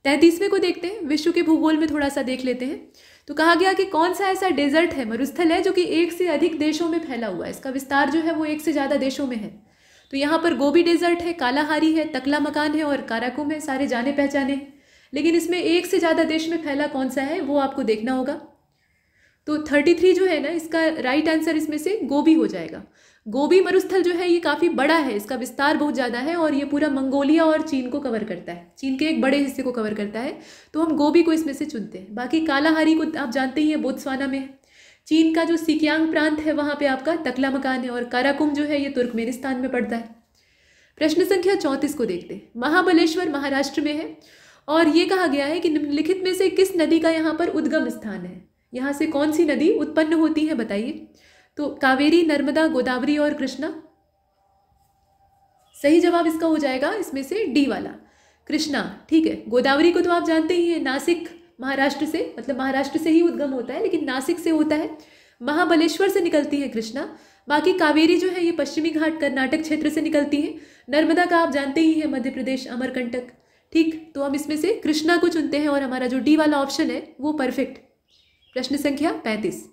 Speaker 1: तैंतीसवें को देखते हैं विश्व के भूगोल में थोड़ा सा देख लेते हैं तो कहा गया कि कौन सा ऐसा डेजर्ट है मरुस्थल है जो कि एक से अधिक देशों में फैला हुआ है इसका विस्तार जो है वो एक से ज़्यादा देशों में है तो यहाँ पर गोभी डेजर्ट है कालाहारी है तकला मकान है और काराकुम है सारे जाने पहचाने लेकिन इसमें एक से ज़्यादा देश में फैला कौन सा है वो आपको देखना होगा तो थर्टी थ्री जो है ना इसका राइट आंसर इसमें से गोभी हो जाएगा गोभी मरुस्थल जो है ये काफ़ी बड़ा है इसका विस्तार बहुत ज़्यादा है और ये पूरा मंगोलिया और चीन को कवर करता है चीन के एक बड़े हिस्से को कवर करता है तो हम गोभी को इसमें से चुनते हैं बाकी कालाहारी को आप जानते ही हैं बोत्सवाना में है चीन का जो सिकियांग प्रांत है वहाँ पे आपका तकला मकान है और काराकुम जो है ये तुर्कमेनिस्तान में पड़ता है प्रश्न संख्या चौंतीस को देखते हैं महाबलेश्वर महाराष्ट्र में है और ये कहा गया है कि निम्नलिखित में से किस नदी का यहाँ पर उद्गम स्थान है यहाँ से कौन सी नदी उत्पन्न होती है बताइए तो कावेरी नर्मदा गोदावरी और कृष्णा सही जवाब इसका हो जाएगा इसमें से डी वाला कृष्णा ठीक है गोदावरी को तो आप जानते ही हैं नासिक महाराष्ट्र से मतलब महाराष्ट्र से ही उद्गम होता है लेकिन नासिक से होता है महाबलेश्वर से निकलती है कृष्णा बाकी कावेरी जो है ये पश्चिमी घाट कर्नाटक क्षेत्र से निकलती है नर्मदा का आप जानते ही हैं मध्य प्रदेश अमरकंटक ठीक तो हम इसमें से कृष्णा को चुनते हैं और हमारा जो डी वाला ऑप्शन है वो परफेक्ट प्रश्न संख्या पैंतीस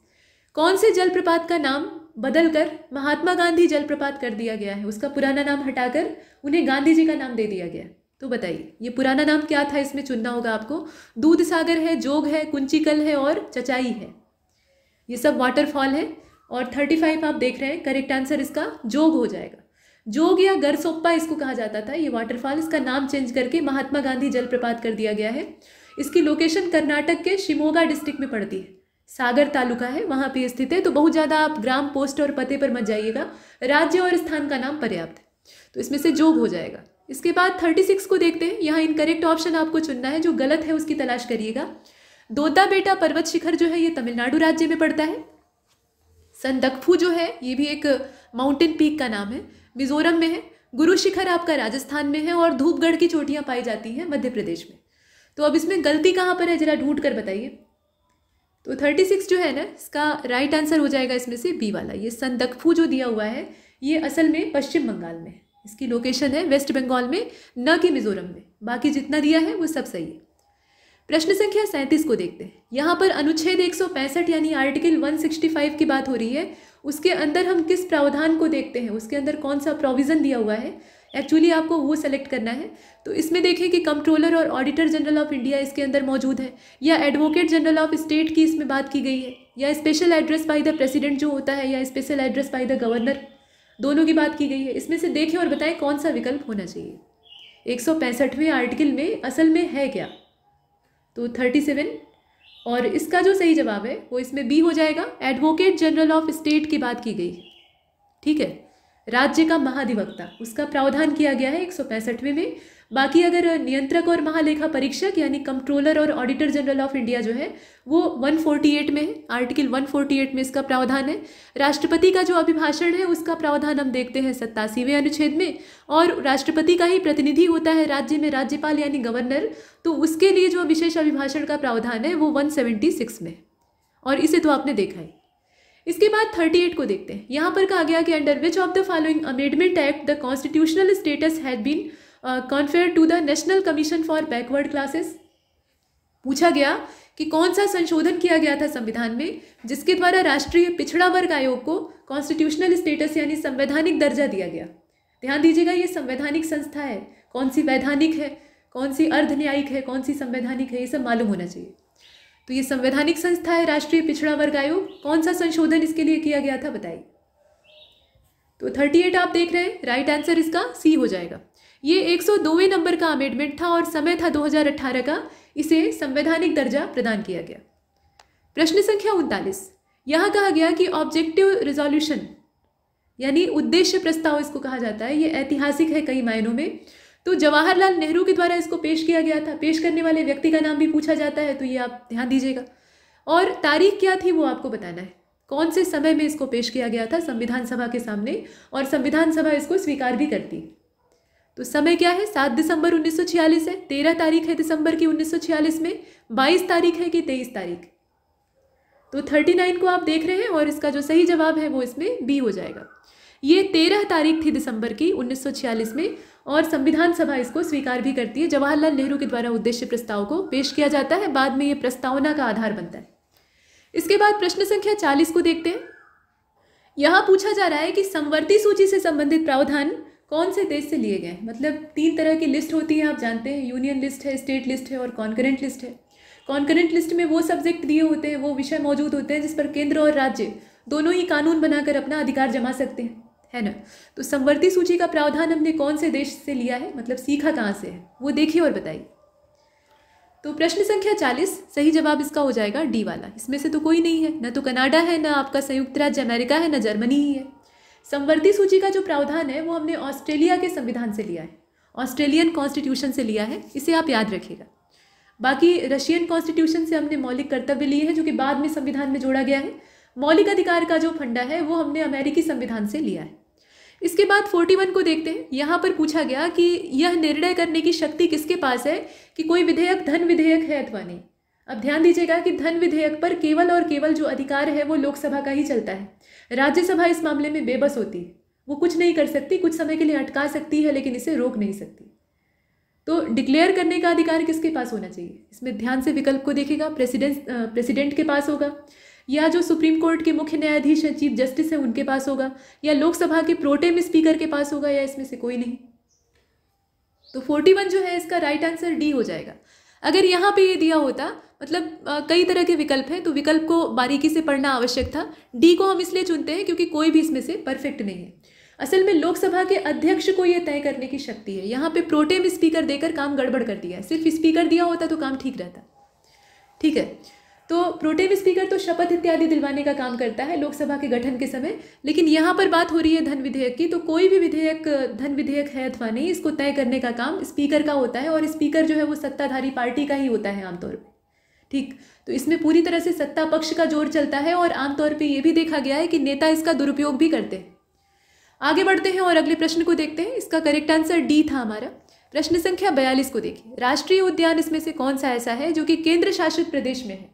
Speaker 1: कौन से जलप्रपात का नाम बदलकर महात्मा गांधी जलप्रपात कर दिया गया है उसका पुराना नाम हटाकर उन्हें गांधी जी का नाम दे दिया गया तो बताइए ये पुराना नाम क्या था इसमें चुनना होगा आपको दूध सागर है जोग है कुंचिकल है और चचाई है ये सब वाटरफॉल है और थर्टी फाइव आप देख रहे हैं करेक्ट आंसर इसका जोग हो जाएगा जोग या गरसोप्पा इसको कहा जाता था ये वाटरफॉल इसका नाम चेंज करके महात्मा गांधी जलप्रपात कर दिया गया है इसकी लोकेशन कर्नाटक के शिमोगा डिस्ट्रिक्ट में पड़ती है सागर तालुका है वहाँ पर स्थित है तो बहुत ज़्यादा आप ग्राम पोस्ट और पते पर मत जाइएगा राज्य और स्थान का नाम पर्याप्त है तो इसमें से जोग हो जाएगा इसके बाद थर्टी सिक्स को देखते हैं यहाँ इनकरेक्ट ऑप्शन आपको चुनना है जो गलत है उसकी तलाश करिएगा दोता बेटा पर्वत शिखर जो है ये तमिलनाडु राज्य में पड़ता है संदकफू जो है ये भी एक माउंटेन पीक का नाम है मिजोरम में है गुरु शिखर आपका राजस्थान में है और धूपगढ़ की चोटियाँ पाई जाती हैं मध्य प्रदेश में तो अब इसमें गलती कहाँ पर है जरा ढूंढ कर बताइए तो थर्टी सिक्स जो है ना इसका राइट आंसर हो जाएगा इसमें से बी वाला ये संदकफू जो दिया हुआ है ये असल में पश्चिम बंगाल में है इसकी लोकेशन है वेस्ट बंगाल में न कि मिजोरम में बाकी जितना दिया है वो सब सही है प्रश्न संख्या सैंतीस को देखते हैं यहाँ पर अनुच्छेद एक यानी आर्टिकल 165 की बात हो रही है उसके अंदर हम किस प्रावधान को देखते हैं उसके अंदर कौन सा प्रोविज़न दिया हुआ है एक्चुअली आपको वो सेलेक्ट करना है तो इसमें देखें कि कंट्रोलर और ऑडिटर जनरल ऑफ इंडिया इसके अंदर मौजूद है या एडवोकेट जनरल ऑफ स्टेट की इसमें बात की गई है या special address by the president जो होता है या special address by the governor दोनों की बात की गई है इसमें से देखें और बताएं कौन सा विकल्प होना चाहिए एक सौ पैंसठवें आर्टिकल में असल में है क्या तो थर्टी सेवन और इसका जो सही जवाब है वो इसमें बी हो जाएगा एडवोकेट जनरल ऑफ स्टेट की बात की गई ठीक है राज्य का महाधिवक्ता उसका प्रावधान किया गया है एक सौ पैंसठवें में बाकी अगर नियंत्रक और महालेखा परीक्षक यानी कंट्रोलर और ऑडिटर जनरल ऑफ इंडिया जो है वो 148 में है आर्टिकल 148 में इसका प्रावधान है राष्ट्रपति का जो अभिभाषण है उसका प्रावधान हम देखते हैं सत्तासीवें अनुच्छेद में और राष्ट्रपति का ही प्रतिनिधि होता है राज्य में राज्यपाल यानी गवर्नर तो उसके लिए जो विशेष अभिभाषण का प्रावधान है वो वन में और इसे तो आपने देखा है इसके बाद 38 को देखते हैं यहाँ पर कहा गया कि under which of the following amendment act the constitutional status has been conferred to the national commission for backward classes पूछा गया कि कौन सा संशोधन किया गया था संविधान में जिसके द्वारा राष्ट्रीय पिछड़ा वर्ग आयोग को कॉन्स्टिट्यूशनल स्टेटस यानी संवैधानिक दर्जा दिया गया ध्यान दीजिएगा ये संवैधानिक संस्था है कौन सी वैधानिक है कौन सी अर्ध न्यायिक है कौन सी संवैधानिक है ये सब मालूम होना चाहिए तो ये संवैधानिक संस्था है राष्ट्रीय पिछड़ा वर्ग आयोग कौन सा संशोधन इसके लिए किया गया था बताइए तो थर्टी एट आप देख रहे हैं राइट आंसर इसका सी हो जाएगा ये 102वें नंबर का अमेंडमेंट था और समय था 2018 का इसे संवैधानिक दर्जा प्रदान किया गया प्रश्न संख्या उनतालीस यहाँ कहा गया कि ऑब्जेक्टिव रिजोल्यूशन यानी उद्देश्य प्रस्ताव इसको कहा जाता है ये ऐतिहासिक है कई मायनों में तो जवाहरलाल नेहरू के द्वारा इसको पेश किया गया था पेश करने वाले व्यक्ति का नाम भी पूछा जाता है तो ये आप ध्यान दीजिएगा और तारीख क्या थी वो आपको बताना है कौन से समय में इसको पेश किया गया था संविधान सभा के सामने और संविधान सभा इसको स्वीकार भी करती तो समय क्या है सात दिसंबर 1946 है तेरह तारीख है दिसंबर की 1946 में बाईस तारीख है कि तेईस तारीख तो थर्टी नाइन को आप देख रहे हैं और इसका जो सही जवाब है वो इसमें बी हो जाएगा ये तेरह तारीख थी दिसंबर की 1946 में और संविधान सभा इसको स्वीकार भी करती है जवाहरलाल नेहरू के द्वारा उद्देश्य प्रस्ताव को पेश किया जाता है बाद में ये प्रस्तावना का आधार बनता है इसके बाद प्रश्न संख्या चालीस को देखते हैं यहाँ पूछा जा रहा है कि संवर्ती सूची से संबंधित प्रावधान कौन से देश से लिए गए हैं मतलब तीन तरह की लिस्ट होती है आप जानते हैं यूनियन लिस्ट है स्टेट लिस्ट है और कॉन्करेंट लिस्ट है कॉन्करेंट लिस्ट में वो सब्जेक्ट दिए होते हैं वो विषय मौजूद होते हैं जिस पर केंद्र और राज्य दोनों ही कानून बनाकर अपना अधिकार जमा सकते हैं है ना तो संवर्ती सूची का प्रावधान हमने कौन से देश से लिया है मतलब सीखा कहाँ से है वो देखिए और बताइए तो प्रश्न संख्या चालीस सही जवाब इसका हो जाएगा डी वाला इसमें से तो कोई नहीं है ना तो कनाडा है ना आपका संयुक्त राज्य अमेरिका है ना जर्मनी ही है समवर्ती सूची का जो प्रावधान है वो हमने ऑस्ट्रेलिया के संविधान से लिया है ऑस्ट्रेलियन कॉन्स्टिट्यूशन से लिया है इसे आप याद रखिएगा बाकी रशियन कॉन्स्टिट्यूशन से हमने मौलिक कर्तव्य लिए हैं जो कि बाद में संविधान में जोड़ा गया है मौलिक अधिकार का जो फंडा है वो हमने अमेरिकी संविधान से लिया है इसके बाद फोर्टी वन को देखते हैं यहाँ पर पूछा गया कि यह निर्णय करने की शक्ति किसके पास है कि कोई विधेयक धन विधेयक है अथवा नहीं अब ध्यान दीजिएगा कि धन विधेयक पर केवल और केवल जो अधिकार है वो लोकसभा का ही चलता है राज्यसभा इस मामले में बेबस होती है वो कुछ नहीं कर सकती कुछ समय के लिए अटका सकती है लेकिन इसे रोक नहीं सकती तो डिक्लेयर करने का अधिकार किसके पास होना चाहिए इसमें ध्यान से विकल्प को देखेगा प्रेसिडेंट प्रेसिडेंट के पास होगा या जो सुप्रीम कोर्ट के मुख्य न्यायाधीश हैं चीफ जस्टिस हैं उनके पास होगा या लोकसभा के प्रोटेम स्पीकर के पास होगा या इसमें से कोई नहीं तो फोर्टी वन जो है इसका राइट आंसर डी हो जाएगा अगर यहाँ पे ये दिया होता मतलब कई तरह के विकल्प हैं तो विकल्प को बारीकी से पढ़ना आवश्यक था डी को हम इसलिए चुनते हैं क्योंकि कोई भी इसमें से परफेक्ट नहीं है असल में लोकसभा के अध्यक्ष को यह तय करने की शक्ति है यहाँ पे प्रोटेम स्पीकर देकर काम गड़बड़ कर दिया है सिर्फ स्पीकर दिया होता तो काम ठीक रहता ठीक है तो प्रोटेम स्पीकर तो शपथ इत्यादि दिलवाने का काम करता है लोकसभा के गठन के समय लेकिन यहाँ पर बात हो रही है धन विधेयक की तो कोई भी विधेयक धन विधेयक है अथवा नहीं इसको तय करने का काम स्पीकर का होता है और स्पीकर जो है वो सत्ताधारी पार्टी का ही होता है आमतौर पर ठीक तो इसमें पूरी तरह से सत्ता पक्ष का जोर चलता है और आमतौर पर यह भी देखा गया है कि नेता इसका दुरुपयोग भी करते हैं आगे बढ़ते हैं और अगले प्रश्न को देखते हैं इसका करेक्ट आंसर डी था हमारा प्रश्न संख्या बयालीस को देखिए राष्ट्रीय उद्यान इसमें से कौन सा ऐसा है जो कि केंद्र शासित प्रदेश में है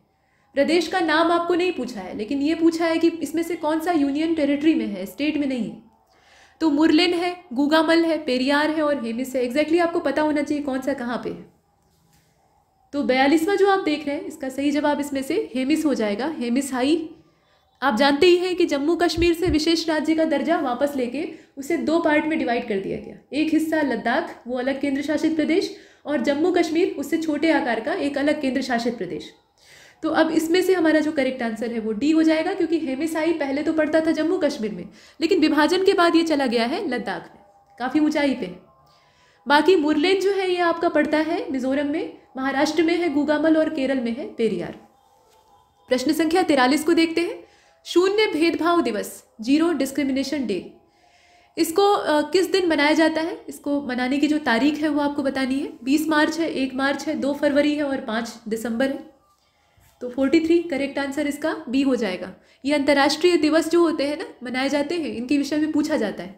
Speaker 1: प्रदेश का नाम आपको नहीं पूछा है लेकिन ये पूछा है कि इसमें से कौन सा यूनियन टेरिटरी में है स्टेट में नहीं है तो मुरलिन है गुगामल है पेरियार है और हेमिस है एग्जैक्टली exactly आपको पता होना चाहिए कौन सा कहाँ पे है तो बयालीसवां जो आप देख रहे हैं इसका सही जवाब इसमें से हेमिस हो जाएगा हेमिस हाई आप जानते ही हैं कि जम्मू कश्मीर से विशेष राज्य का दर्जा वापस लेके उसे दो पार्ट में डिवाइड कर दिया गया एक हिस्सा लद्दाख वो अलग केंद्र शासित प्रदेश और जम्मू कश्मीर उससे छोटे आकार का एक अलग केंद्र शासित प्रदेश तो अब इसमें से हमारा जो करेक्ट आंसर है वो डी हो जाएगा क्योंकि हेमिसाई पहले तो पड़ता था जम्मू कश्मीर में लेकिन विभाजन के बाद ये चला गया है लद्दाख में काफ़ी ऊंचाई पे है बाकी मुरलेन जो है ये आपका पड़ता है मिजोरम में महाराष्ट्र में है गुगामल और केरल में है पेरियार प्रश्न संख्या तिरालीस को देखते हैं शून्य भेदभाव दिवस जीरो डिस्क्रिमिनेशन डे इसको आ, किस दिन मनाया जाता है इसको मनाने की जो तारीख है वो आपको बतानी है बीस मार्च है एक मार्च है दो फरवरी है और पाँच दिसंबर है तो 43 करेक्ट आंसर इसका बी हो जाएगा ये अंतर्राष्ट्रीय दिवस जो होते हैं ना मनाए जाते हैं इनके विषय में पूछा जाता है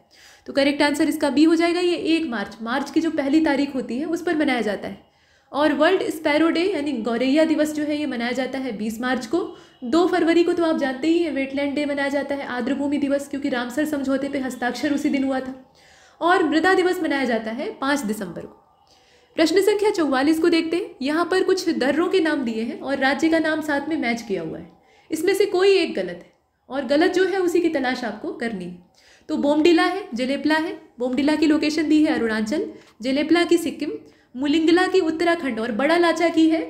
Speaker 1: तो करेक्ट आंसर इसका बी हो जाएगा ये एक मार्च मार्च की जो पहली तारीख होती है उस पर मनाया जाता है और वर्ल्ड स्पैरो डे यानी गौरैया दिवस जो है ये मनाया जाता है बीस मार्च को दो फरवरी को तो आप जानते ही हैं वेटलैंड डे मनाया जाता है आर्द्रभूमि दिवस क्योंकि रामसर समझौते पे हस्ताक्षर उसी दिन हुआ था और मृदा दिवस मनाया जाता है पाँच दिसंबर को प्रश्न संख्या चौवालीस को देखते हैं यहाँ पर कुछ दर्रों के नाम दिए हैं और राज्य का नाम साथ में मैच किया हुआ है इसमें से कोई एक गलत है और गलत जो है उसी की तलाश आपको करनी है तो बोमडिला है जलेपला है बोमडिला की लोकेशन दी है अरुणाचल जलेपला की सिक्किम मुलिंगला की उत्तराखंड और बड़ा लाचा की है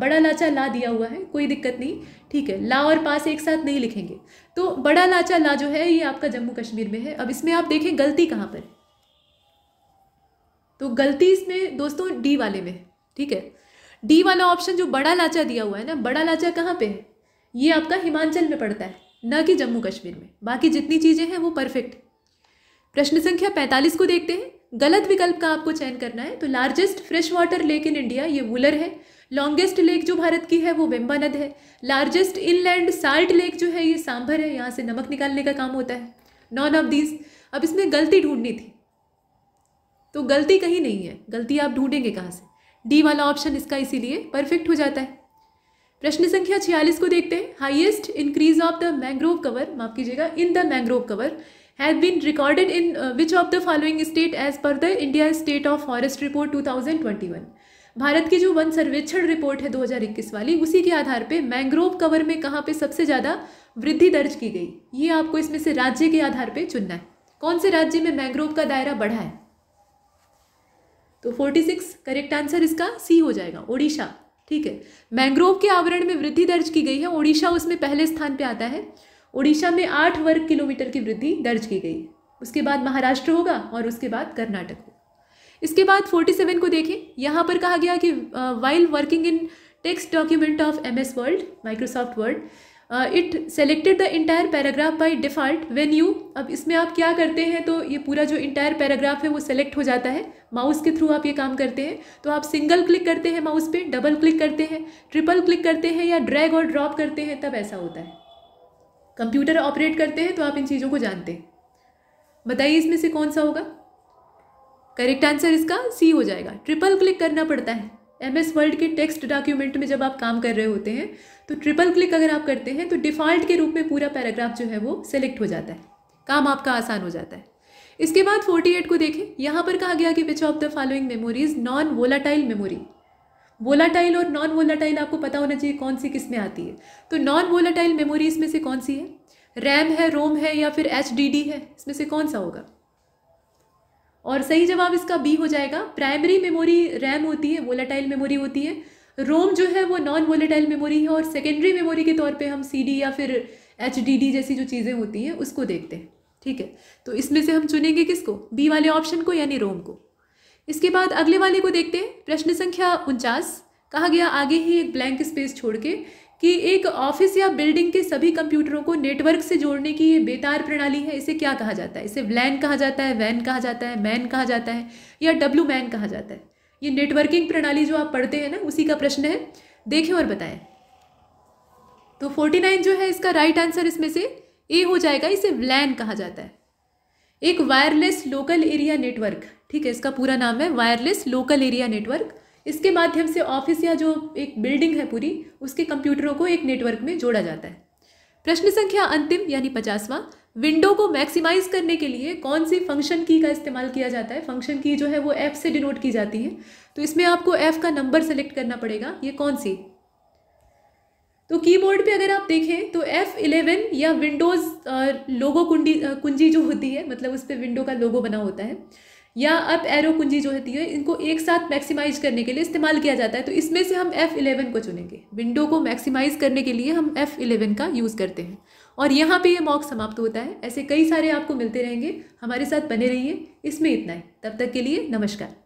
Speaker 1: बड़ा लाचा ला दिया हुआ है कोई दिक्कत नहीं ठीक है ला और पास एक साथ नहीं लिखेंगे तो बड़ा लाचा ला जो है ये आपका जम्मू कश्मीर में है अब इसमें आप देखें गलती कहाँ पर है तो गलती इसमें दोस्तों डी वाले में ठीक है डी वाला ऑप्शन जो बड़ा लाचा दिया हुआ है ना बड़ा लाचा कहाँ पे है ये आपका हिमाचल में पड़ता है न कि जम्मू कश्मीर में बाकी जितनी चीज़ें हैं वो परफेक्ट प्रश्न संख्या पैंतालीस को देखते हैं गलत विकल्प का आपको चयन करना है तो largest fresh water lake in India ये वुलर है लॉन्गेस्ट लेक जो भारत की है वो वेम्बा नद है लार्जेस्ट इनलैंड साल्ट लेक जो है ये सांभर है यहाँ से नमक निकालने का काम होता है नॉन ऑफ दीज अब इसमें गलती ढूंढनी थी तो गलती कहीं नहीं है गलती आप ढूंढेंगे कहाँ से डी वाला ऑप्शन इसका इसीलिए परफेक्ट हो जाता है प्रश्न संख्या छियालीस को देखते हैं highest increase of the mangrove cover माफ कीजिएगा in the mangrove cover has been recorded in which of the following state as per the India state of forest report 2021 Bharat की जो वन सर्वेक्षण रिपोर्ट है 2021 वाली उसी के आधार पे मैंग्रोव कवर में कहाँ पे सबसे ज़्यादा वृद्धि दर्ज की गई ये आपको इसमें से राज्य के आधार पे चुनना है कौन से राज्य में मैंग्रोव का दायरा बढ़ा है तो फोर्टी सिक्स करेक्ट आंसर इसका सी हो जाएगा ओडिशा ठीक है मैंग्रोव के आवरण में वृद्धि दर्ज की गई है ओडिशा उसमें पहले स्थान पे आता है ओडिशा में आठ वर्ग किलोमीटर की वृद्धि दर्ज की गई उसके बाद महाराष्ट्र होगा और उसके बाद कर्नाटक होगा इसके बाद फोर्टी सेवन को देखें यहाँ पर कहा गया कि while working in text document of M S world Microsoft world it selected the entire paragraph by default when you अब इसमें आप क्या करते हैं तो ये पूरा जो इंटायर पैराग्राफ है वो सेलेक्ट हो जाता है माउस के थ्रू आप ये काम करते हैं तो आप सिंगल क्लिक करते हैं माउस पे डबल क्लिक करते हैं ट्रिपल क्लिक करते हैं या ड्रैग और ड्रॉप करते हैं तब ऐसा होता है कंप्यूटर ऑपरेट करते हैं तो आप इन चीज़ों को जानते हैं बताइए इसमें से कौन सा होगा करेक्ट आंसर इसका सी हो जाएगा ट्रिपल क्लिक करना पड़ता है एम एस वर्ल्ड के टेक्स्ट डॉक्यूमेंट में जब आप काम कर रहे होते हैं तो ट्रिपल क्लिक अगर आप करते हैं तो डिफ़ॉल्ट के रूप में पूरा पैराग्राफ जो है वो सेलेक्ट हो जाता है काम आपका आसान हो जाता है इसके बाद 48 को देखें यहाँ पर कहा गया कि which of the following memories non volatile memory volatile और नॉन वोलाटाइल आपको पता होना चाहिए कौन सी किस में आती है तो नॉन वोलाटाइल मेमोरीज में से कौन सी है रैम है रोम है या फिर एच है इसमें से कौन सा होगा और सही जवाब इसका बी हो जाएगा प्राइमरी मेमोरी रैम होती है वोलाटाइल मेमोरी होती है रोम जो है वो नॉन वोलेटाइल मेमोरी है और सेकेंडरी मेमोरी के तौर पे हम सी या फिर एच जैसी जो चीज़ें होती हैं उसको देखते हैं ठीक है तो इसमें से हम चुनेंगे किसको बी वाले ऑप्शन को यानी रोम को इसके बाद अगले वाले को देखते हैं प्रश्न संख्या उनचास कहा गया आगे ही एक ब्लैंक स्पेस छोड़ के कि एक ऑफिस या बिल्डिंग के सभी कंप्यूटरों को नेटवर्क से जोड़ने की ये बेतार प्रणाली है इसे क्या कहा जाता है इसे व्लैन कहा जाता है वैन कहा जाता है मैन कहा जाता है या डब्लू मैन कहा जाता है ये नेटवर्किंग प्रणाली जो आप पढ़ते हैं ना उसी का प्रश्न है देखें और बताएं तो फोर्टी नाइन जो है इसका राइट आंसर इसमें से ए हो जाएगा इसे वैन कहा जाता है एक वायरलेस लोकल एरिया नेटवर्क ठीक है इसका पूरा नाम है वायरलेस लोकल एरिया नेटवर्क इसके माध्यम से ऑफिस या जो एक बिल्डिंग है पूरी उसके कंप्यूटरों को एक नेटवर्क में जोड़ा जाता है प्रश्न संख्या अंतिम यानी पचासवां विंडो को मैक्सिमाइज करने के लिए कौन सी फंक्शन की का इस्तेमाल किया जाता है फंक्शन की जो है वो एफ़ से डिनोट की जाती है तो इसमें आपको एफ़ का नंबर सेलेक्ट करना पड़ेगा ये कौन सी तो कीबोर्ड पे अगर आप देखें तो एफ इलेवन या विंडोज़ लोगो कुंडी कुंजी जो होती है मतलब उस पर विंडो का लोगो बना होता है या अप एरो कुंजी जो होती है इनको एक साथ मैक्सिमाइज करने के लिए इस्तेमाल किया जाता है तो इसमें से हम एफ इलेवन को चुनेंगे विंडो को मैक्सिमाइज करने के लिए हम एफ इलेवन का यूज़ करते हैं और यहाँ पे ये मॉक समाप्त होता है ऐसे कई सारे आपको मिलते रहेंगे हमारे साथ बने रहिए इसमें इतना ही तब तक के लिए नमस्कार